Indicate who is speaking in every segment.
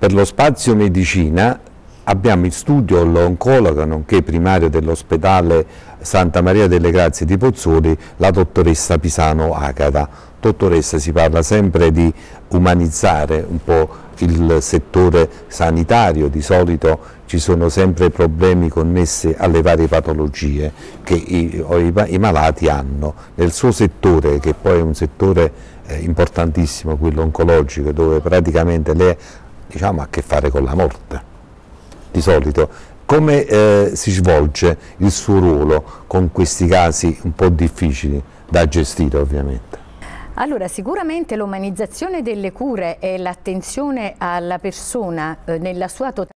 Speaker 1: Per lo spazio medicina abbiamo in studio l'oncologa nonché primario dell'ospedale Santa Maria delle Grazie di Pozzoli, la dottoressa Pisano Agata. Dottoressa, si parla sempre di umanizzare un po' il settore sanitario, di solito ci sono sempre problemi connessi alle varie patologie che i, i, i malati hanno. Nel suo settore, che poi è un settore eh, importantissimo, quello oncologico, dove praticamente le diciamo, a che fare con la morte. Di solito, come eh, si svolge il suo ruolo con questi casi un po' difficili da gestire ovviamente?
Speaker 2: Allora, sicuramente l'umanizzazione delle cure e l'attenzione alla persona eh, nella sua totalità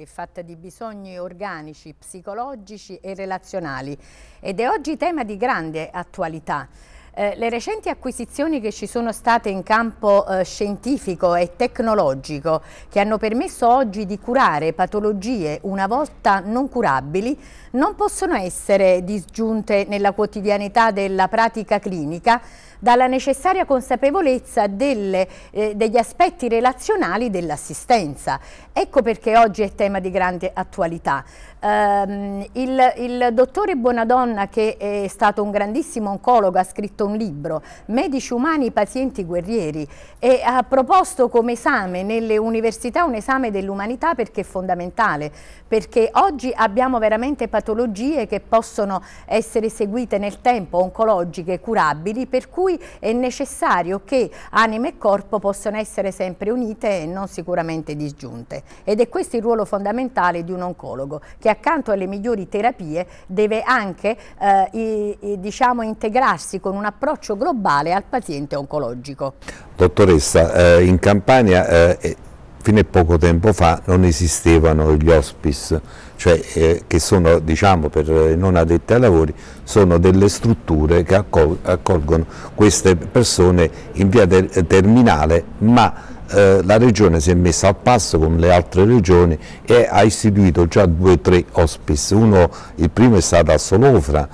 Speaker 2: è fatta di bisogni organici, psicologici e relazionali ed è oggi tema di grande attualità. Eh, le recenti acquisizioni che ci sono state in campo eh, scientifico e tecnologico che hanno permesso oggi di curare patologie una volta non curabili non possono essere disgiunte nella quotidianità della pratica clinica dalla necessaria consapevolezza delle, eh, degli aspetti relazionali dell'assistenza. Ecco perché oggi è tema di grande attualità. Um, il, il, dottore Bonadonna, che è stato un grandissimo oncologo, ha scritto un libro, Medici Umani, Pazienti Guerrieri, e ha proposto come esame nelle università un esame dell'umanità perché è fondamentale, perché oggi abbiamo veramente patologie che possono essere seguite nel tempo, oncologiche, curabili, per cui cui è necessario che anima e corpo possano essere sempre unite e non sicuramente disgiunte. Ed è questo il ruolo fondamentale di un oncologo, che accanto alle migliori terapie deve anche eh, i, i, diciamo, integrarsi con un approccio globale al paziente oncologico.
Speaker 1: Dottoressa, eh, in Campania... Eh, fino a poco tempo fa non esistevano gli hospice, cioè eh, che sono, diciamo, per non addetti ai lavori, sono delle strutture che accol accolgono queste persone in via ter terminale, ma eh, la regione si è messa al passo con le altre regioni e ha istituito già due o tre hospice, Uno, il primo è stato a Solofra,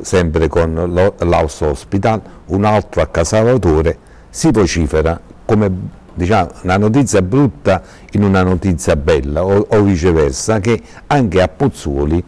Speaker 1: sempre con l'Aus Hospital, un altro a Casavatore, si vocifera come diciamo, una notizia brutta in una notizia bella o, o viceversa, che anche a Pozzuoli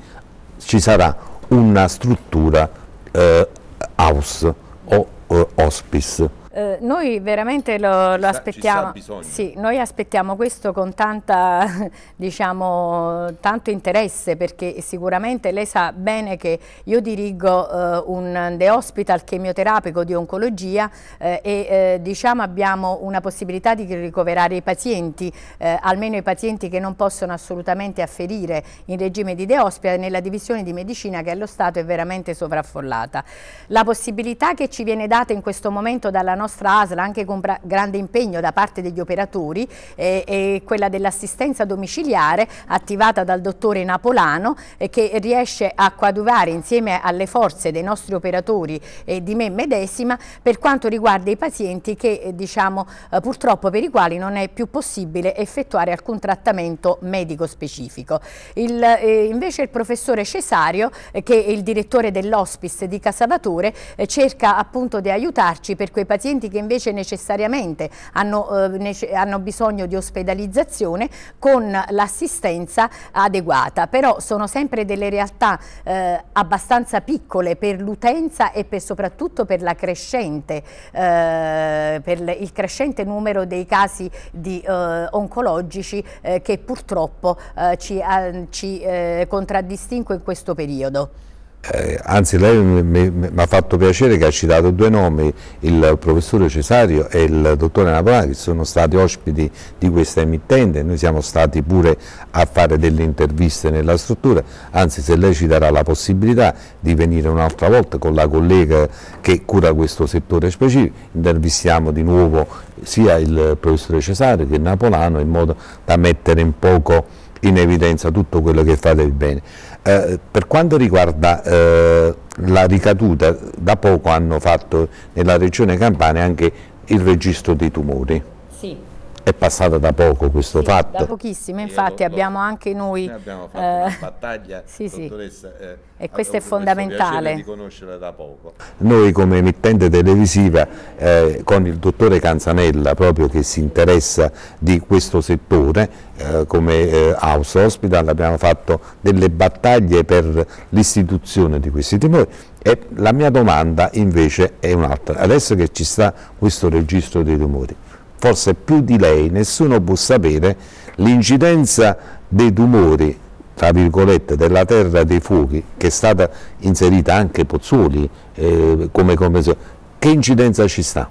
Speaker 1: ci sarà una struttura eh, house o eh, hospice.
Speaker 2: Eh, noi veramente lo, lo aspettiamo, sì, noi aspettiamo questo con tanta, diciamo, tanto interesse perché sicuramente lei sa bene che io dirigo eh, un The Hospital chemioterapico di oncologia eh, e eh, diciamo abbiamo una possibilità di ricoverare i pazienti, eh, almeno i pazienti che non possono assolutamente afferire in regime di The Hospital nella divisione di medicina che allo Stato è veramente sovraffollata. La possibilità che ci viene data in questo momento dalla nostra nostra ASL, anche con grande impegno da parte degli operatori, e, è quella dell'assistenza domiciliare attivata dal dottore Napolano eh, che riesce a coadiuvare insieme alle forze dei nostri operatori e di me medesima per quanto riguarda i pazienti che eh, diciamo, eh, purtroppo per i quali non è più possibile effettuare alcun trattamento medico specifico. Il, eh, invece il professore Cesario, che è il direttore dell'ospice di Casavatore, cerca appunto di aiutarci per quei pazienti pazienti che invece necessariamente hanno, eh, nece hanno bisogno di ospedalizzazione con l'assistenza adeguata. Però sono sempre delle realtà eh, abbastanza piccole per l'utenza e per, soprattutto per, crescente, eh, per il crescente numero dei casi di, eh, oncologici eh, che purtroppo eh, ci, ci contraddistingue in questo periodo.
Speaker 1: Eh, anzi, lei mi ha fatto piacere che ha citato due nomi, il professore Cesario e il dottore Napolari, che sono stati ospiti di questa emittente. Noi siamo stati pure a fare delle interviste nella struttura. Anzi, se lei ci darà la possibilità di venire un'altra volta con la collega che cura questo settore specifico, intervistiamo di nuovo sia il professore Cesario che il Napolano in modo da mettere in poco in evidenza tutto quello che fate di bene. Eh, per quanto riguarda eh, la ricaduta, da poco hanno fatto nella regione Campania anche il registro dei tumori. Sì è passata da poco questo sì, fatto. Da
Speaker 2: pochissimo, infatti lo, abbiamo anche noi... noi abbiamo fatto eh, una battaglia,
Speaker 1: sì, sì. Eh, e questo è fondamentale. Noi come emittente televisiva eh, con il dottore Canzanella proprio che si interessa di questo settore eh, come eh, House Hospital abbiamo fatto delle battaglie per l'istituzione di questi timori e la mia domanda invece è un'altra. Adesso che ci sta questo registro dei tumori, forse più di lei nessuno può sapere l'incidenza dei tumori tra virgolette, della terra dei fuochi, che è stata inserita anche Pozzuoli eh, come convenzione, che incidenza ci sta?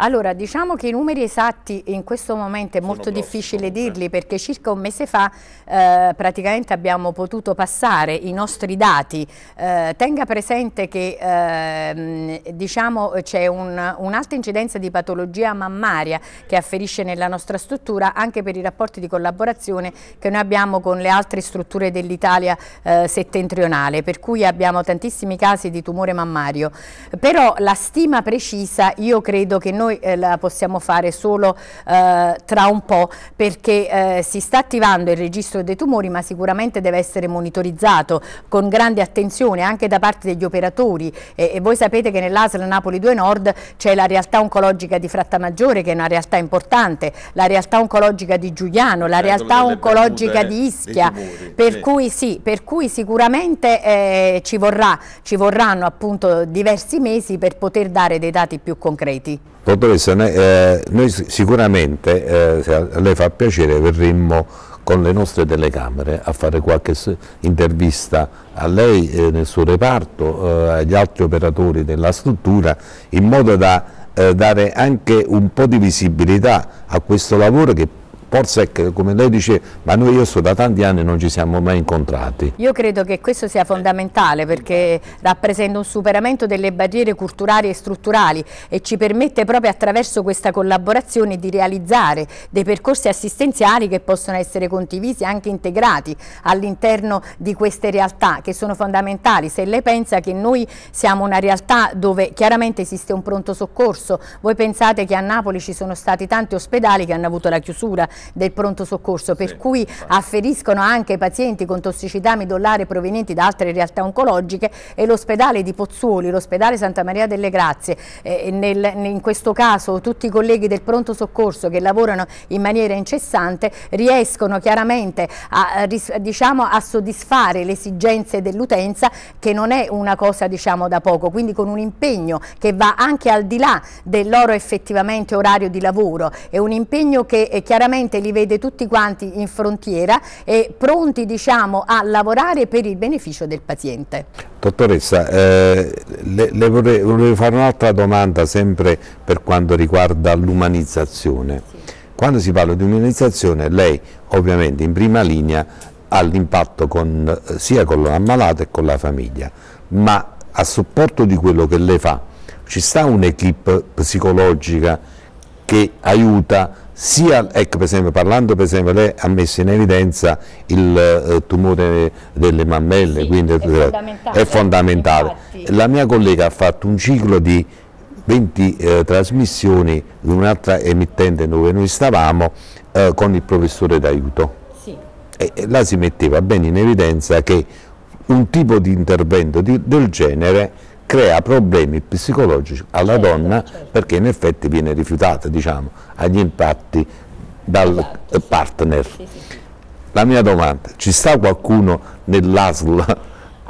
Speaker 2: Allora, diciamo che i numeri esatti in questo momento è molto grossi, difficile comunque. dirli perché circa un mese fa eh, praticamente abbiamo potuto passare i nostri dati. Eh, tenga presente che eh, diciamo, c'è un'alta un incidenza di patologia mammaria che afferisce nella nostra struttura anche per i rapporti di collaborazione che noi abbiamo con le altre strutture dell'Italia eh, settentrionale, per cui abbiamo tantissimi casi di tumore mammario. Però la stima precisa io credo che noi noi eh, la possiamo fare solo eh, tra un po' perché eh, si sta attivando il registro dei tumori ma sicuramente deve essere monitorizzato con grande attenzione anche da parte degli operatori e, e voi sapete che nell'ASL Napoli 2 Nord c'è la realtà oncologica di Frattamaggiore che è una realtà importante, la realtà oncologica di Giuliano, la realtà oncologica eh, di Ischia, per, sì. Cui, sì, per cui sicuramente eh, ci, vorrà, ci vorranno appunto diversi mesi per poter dare dei dati più concreti.
Speaker 1: Dottoressa, eh, noi sicuramente, eh, se a lei fa piacere, verremmo con le nostre telecamere a fare qualche intervista a lei eh, nel suo reparto, agli altri operatori della struttura, in modo da dare anche un po' di visibilità a questo lavoro che Porsec, come lei dice, ma noi io sto da tanti anni non ci siamo mai incontrati.
Speaker 2: Io credo che questo sia fondamentale perché rappresenta un superamento delle barriere culturali e strutturali e ci permette proprio attraverso questa collaborazione di realizzare dei percorsi assistenziali che possono essere condivisi e anche integrati all'interno di queste realtà che sono fondamentali. Se lei pensa che noi siamo una realtà dove chiaramente esiste un pronto soccorso, voi pensate che a Napoli ci sono stati tanti ospedali che hanno avuto la chiusura del pronto soccorso, per sì, cui infatti. afferiscono anche pazienti con tossicità midollare provenienti da altre realtà oncologiche e l'ospedale di Pozzuoli, l'ospedale Santa Maria delle Grazie, eh, nel, in questo caso tutti i colleghi del pronto soccorso che lavorano in maniera incessante riescono chiaramente a, a, diciamo, a soddisfare le esigenze dell'utenza che non è una cosa diciamo, da poco, quindi con un impegno che va anche al di là del loro effettivamente orario di lavoro, è un impegno che chiaramente veramente li vede tutti quanti in frontiera e pronti diciamo, a lavorare per il beneficio del paziente.
Speaker 1: Dottoressa, eh, le, le vorrei, vorrei, fare un'altra domanda sempre per quanto riguarda l'umanizzazione. Sì. Quando si parla di umanizzazione lei ovviamente in prima linea ha l'impatto eh, sia con l'ammalato che con la famiglia, ma a supporto di quello che lei fa ci sta un'equipe psicologica che aiuta sia, ecco per esempio, parlando per esempio, lei ha messo in evidenza il eh, tumore delle mammelle, sì, quindi è fondamentale. È fondamentale. La mia collega ha fatto un ciclo di 20 eh, trasmissioni in un'altra emittente dove noi stavamo eh, con il professore d'aiuto. Sì. E, e là si metteva bene in evidenza che un tipo di intervento di, del genere crea problemi psicologici alla certo, donna certo. perché in effetti viene rifiutata diciamo, agli impatti dal partner. Esatto, sì, sì. La mia domanda, ci sta qualcuno nell'ASL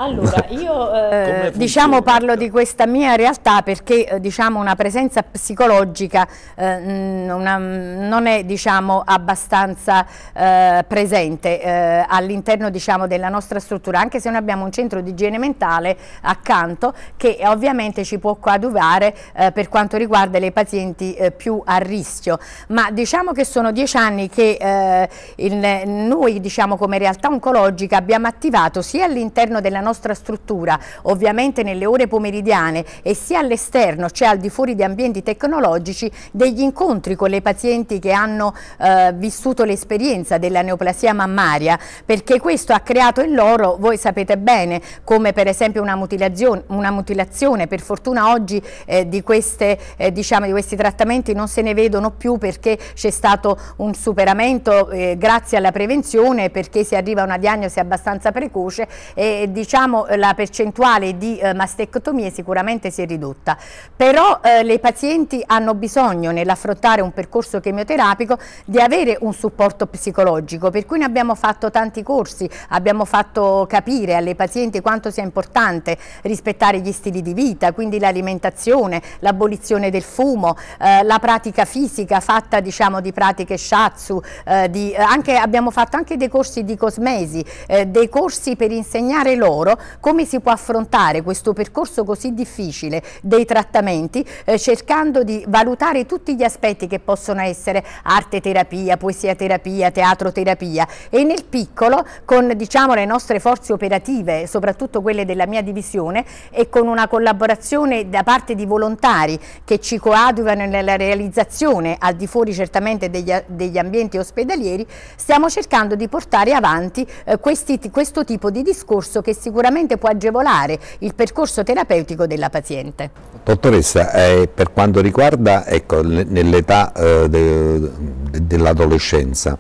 Speaker 2: allora, io eh, diciamo parlo di questa mia realtà perché eh, diciamo, una presenza psicologica eh, una, non è diciamo, abbastanza eh, presente eh, all'interno diciamo, della nostra struttura, anche se noi abbiamo un centro di igiene mentale accanto che ovviamente ci può coadiuvare per quanto riguarda le pazienti più a rischio, ma diciamo che sono dieci anni che il, noi diciamo, come realtà oncologica abbiamo attivato sia all'interno della nostra nostra struttura, ovviamente nelle ore pomeridiane e sia all'esterno, cioè al di fuori di ambienti tecnologici, degli incontri con le pazienti che hanno eh, vissuto l'esperienza della neoplasia mammaria, perché questo ha creato in loro, voi sapete bene, come per esempio una mutilazione, una mutilazione per fortuna oggi eh, di, queste, eh, diciamo, di, questi trattamenti non se ne vedono più perché c'è stato un superamento eh, grazie alla prevenzione, perché si arriva a una diagnosi abbastanza precoce e diciamo diciamo, eh, la percentuale di eh, mastectomie sicuramente si è ridotta, però eh, le pazienti hanno bisogno nell'affrontare un percorso chemioterapico di avere un supporto psicologico, per cui ne abbiamo fatto tanti corsi, abbiamo fatto capire alle pazienti quanto sia importante rispettare gli stili di vita, quindi l'alimentazione, l'abolizione del fumo, eh, la pratica fisica fatta diciamo, di pratiche shatsu, eh, di, eh, anche, abbiamo fatto anche dei corsi di cosmesi, dei corsi per insegnare loro loro come si può affrontare questo percorso così difficile dei trattamenti eh, cercando di valutare tutti gli aspetti che possono essere arte terapia, poesia terapia, teatro terapia e nel piccolo con diciamo, le nostre forze operative, soprattutto quelle della mia divisione e con una collaborazione da parte di volontari che ci coadiuvano nella realizzazione al di fuori certamente degli, degli ambienti ospedalieri, stiamo cercando di portare avanti eh, questi, questo tipo di discorso che si sicuramente può agevolare il percorso terapeutico della paziente.
Speaker 1: Dottoressa, eh, per quanto riguarda ecco, nell'età eh, de, de, dell'adolescenza,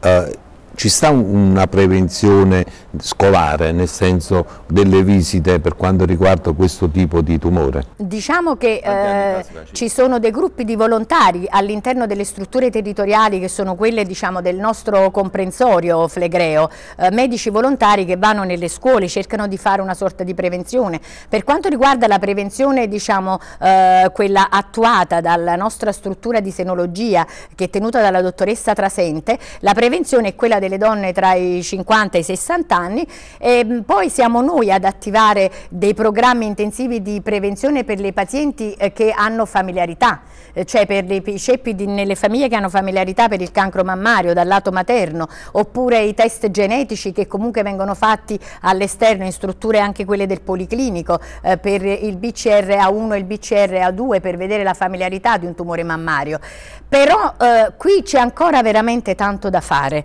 Speaker 1: eh, ci sta una prevenzione scolare, nel senso delle visite per quanto riguarda questo tipo di tumore?
Speaker 2: Diciamo che eh, ci sono dei gruppi di volontari all'interno delle strutture territoriali che sono quelle diciamo, del nostro comprensorio flegreo, eh, medici volontari che vanno nelle scuole, cercano di fare una sorta di prevenzione. Per quanto riguarda la prevenzione, diciamo, eh, quella attuata dalla nostra struttura di senologia che è tenuta dalla dottoressa Trasente, la prevenzione è quella delle donne tra i 50 e i 60 anni e ehm, poi siamo noi ad attivare dei programmi intensivi di prevenzione per le pazienti eh, che hanno familiarità, eh, cioè per i ceppi di, nelle famiglie che hanno familiarità per il cancro mammario dal lato materno oppure i test genetici che comunque vengono fatti all'esterno in strutture anche quelle del policlinico eh, per il BCRA1 e il BCRA2 per vedere la familiarità di un tumore mammario. Però eh, qui c'è ancora veramente tanto da fare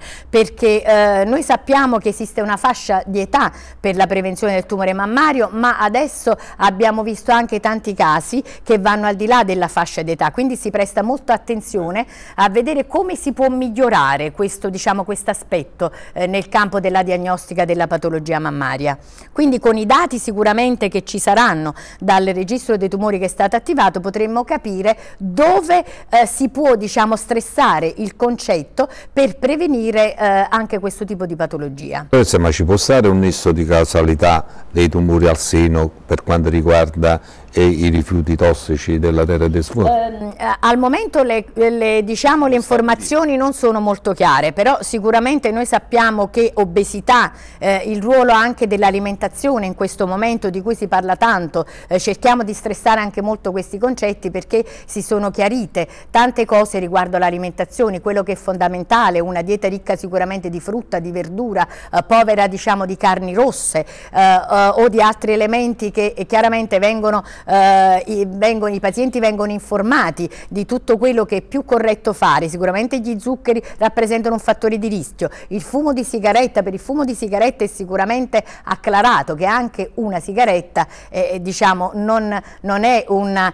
Speaker 2: perché eh, noi sappiamo che esiste una fascia di età per la prevenzione del tumore mammario, ma adesso abbiamo visto anche tanti casi che vanno al di là della fascia di età, quindi si presta molta attenzione a vedere come si può migliorare questo diciamo, quest aspetto eh, nel campo della diagnostica della patologia mammaria. Quindi con i dati sicuramente che ci saranno dal registro dei tumori che è stato attivato potremmo capire dove eh, si può diciamo, stressare il concetto per prevenire eh, eh, anche questo tipo di patologia.
Speaker 1: Professor, ma ci può stare un nesso di causalità dei tumori al seno per quanto riguarda eh, i rifiuti tossici della terra del fuoco?
Speaker 2: Ehm, eh, al momento le, le, diciamo, le, informazioni non sono molto chiare, però sicuramente noi sappiamo che obesità, eh, il ruolo anche dell'alimentazione in questo momento di cui si parla tanto, eh, cerchiamo di stressare anche molto questi concetti perché si sono chiarite tante cose riguardo all'alimentazione, quello che è fondamentale, una dieta ricca sicuramente sicuramente di frutta, di verdura, eh, povera diciamo di carni rosse eh, eh, o di altri elementi che eh, chiaramente vengono, i, vengono, i, pazienti vengono informati di tutto quello che è più corretto fare, sicuramente gli zuccheri rappresentano un fattore di rischio, il fumo di sigaretta, per il fumo di sigaretta è sicuramente acclarato che anche una sigaretta diciamo, non, non, è una,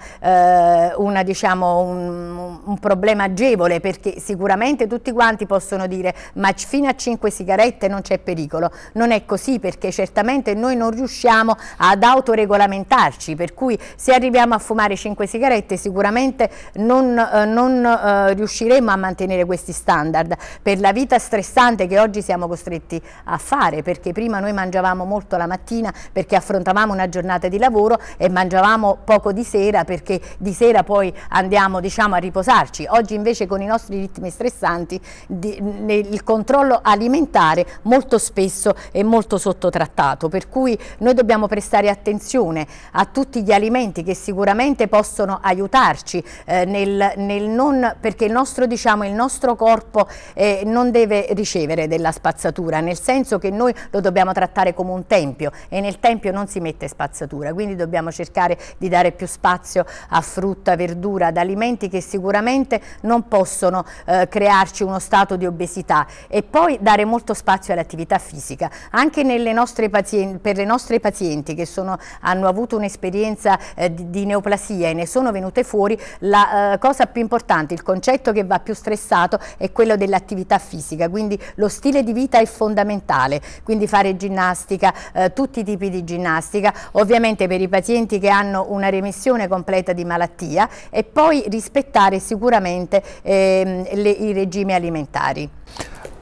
Speaker 2: una, diciamo, un, un problema agevole perché sicuramente tutti quanti possono dire ma fino a 5 sigarette non c'è pericolo. Non è così perché certamente noi non riusciamo ad autoregolamentarci, per cui se arriviamo a fumare 5 sigarette sicuramente non, eh, non eh, riusciremo a mantenere questi standard per la vita stressante che oggi siamo costretti a fare, perché prima noi mangiavamo molto la mattina perché affrontavamo una giornata di lavoro e mangiavamo poco di sera perché di sera poi andiamo diciamo, a riposarci. Oggi invece con i nostri ritmi stressanti di, il controllo controllo alimentare molto spesso è molto sottotrattato, per cui noi dobbiamo prestare attenzione a tutti gli alimenti che sicuramente possono aiutarci eh, nel, nel non, perché il nostro, diciamo, il nostro corpo eh, non deve ricevere della spazzatura, nel senso che noi lo dobbiamo trattare come un tempio e nel tempio non si mette spazzatura, quindi dobbiamo cercare di dare più spazio a frutta, verdura, ad alimenti che sicuramente non possono eh, crearci uno stato di obesità e e poi dare molto spazio all'attività fisica. Anche pazienti, per le nostre pazienti che sono, hanno avuto un'esperienza eh, di, di, neoplasia e ne sono venute fuori, la eh, cosa più importante, il concetto che va più stressato è quello dell'attività fisica, quindi lo stile di vita è fondamentale, quindi fare ginnastica, eh, tutti i tipi di ginnastica, ovviamente per i pazienti che hanno una remissione completa di malattia e poi rispettare sicuramente ehm, le, i regimi alimentari.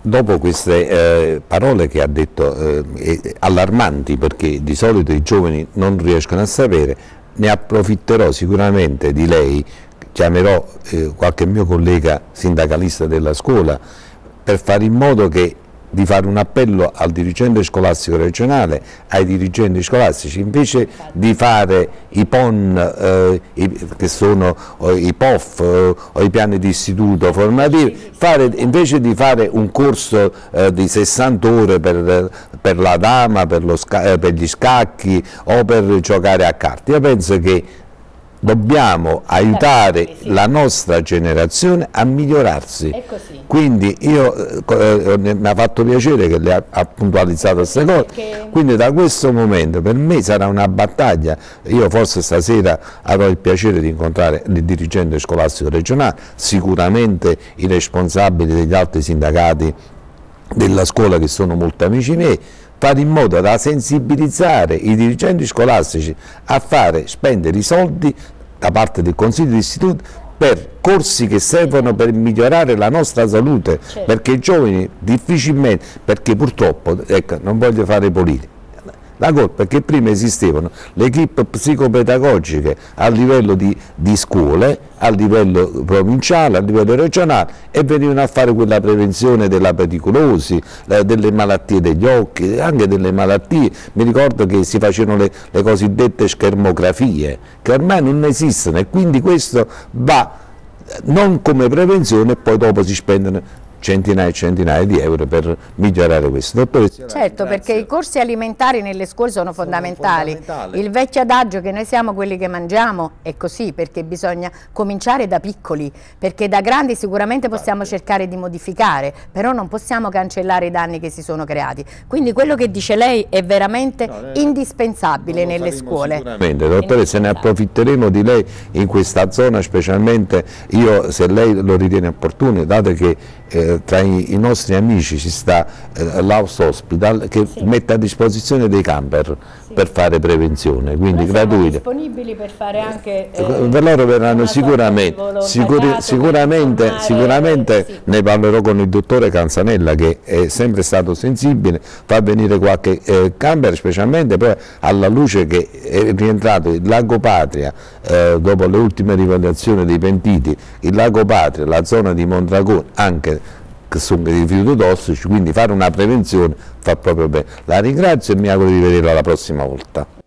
Speaker 1: Dopo queste eh, parole che ha detto eh, allarmanti perché di solito i giovani non riescono a sapere, ne approfitterò sicuramente di lei, chiamerò eh, qualche mio collega sindacalista della scuola per fare in modo che di fare un appello al dirigente scolastico regionale, ai dirigenti scolastici, invece di fare i PON, eh, i, che sono eh, i POF eh, o i piani di istituto formativi, fare, invece di fare un corso eh, di 60 ore per, per la dama, per, eh, per gli scacchi o per giocare a carte. Io penso che dobbiamo aiutare la nostra generazione a migliorarsi. Quindi io, eh, eh, mi ha fatto piacere che lei ha, puntualizzato queste cose, quindi da questo momento per me sarà una battaglia, io forse stasera avrò il piacere di incontrare il dirigente scolastico regionale, sicuramente i responsabili degli altri sindacati della scuola che sono molto amici miei, fare in modo da sensibilizzare i dirigenti scolastici a fare spendere i soldi da parte del Consiglio di Istituto per corsi che servono per migliorare la nostra salute, certo. perché i giovani difficilmente, perché purtroppo, ecco, non voglio fare politica, la colpa è che prima esistevano le equip psicopedagogiche a livello di, di, scuole, a livello provinciale, a livello regionale e venivano a fare quella prevenzione della pericolosi, eh, delle malattie degli occhi, anche delle malattie. Mi ricordo che si facevano le, le cosiddette schermografie, che ormai non esistono e quindi questo va eh, non come prevenzione e poi dopo si spendono centinaia e centinaia di euro per migliorare questo. Dottoressa,
Speaker 2: certo, perché i corsi alimentari nelle scuole sono, fondamentali. fondamentali. Il vecchio adagio che noi siamo quelli che mangiamo è così, perché bisogna cominciare da piccoli, perché da grandi sicuramente possiamo cercare di modificare, però non possiamo cancellare i danni che si sono creati. Quindi quello che dice lei è veramente no, eh, indispensabile nelle scuole.
Speaker 1: Sicuramente, se ne approfitteremo di lei in questa zona, specialmente io, se lei lo ritiene opportuno, dato che eh, tra i, i, nostri amici ci sta eh, l'House Hospital che sì. mette a disposizione dei camper per fare prevenzione, quindi gratuite. Sono disponibili per fare anche... Eh, eh loro verranno sicuramente, sicuri, sicuramente, formare, sicuramente sì. ne parlerò con il dottore Canzanella che è sempre stato sensibile, fa venire qualche eh, camper specialmente poi alla luce che è rientrato il lago Patria eh, dopo le ultime rivalutazioni dei pentiti, il lago Patria, la zona di Mondragone, anche che sono dei rifiuti tossici, quindi fare una prevenzione fa proprio bene. La ringrazio e mi auguro di vederla la prossima volta.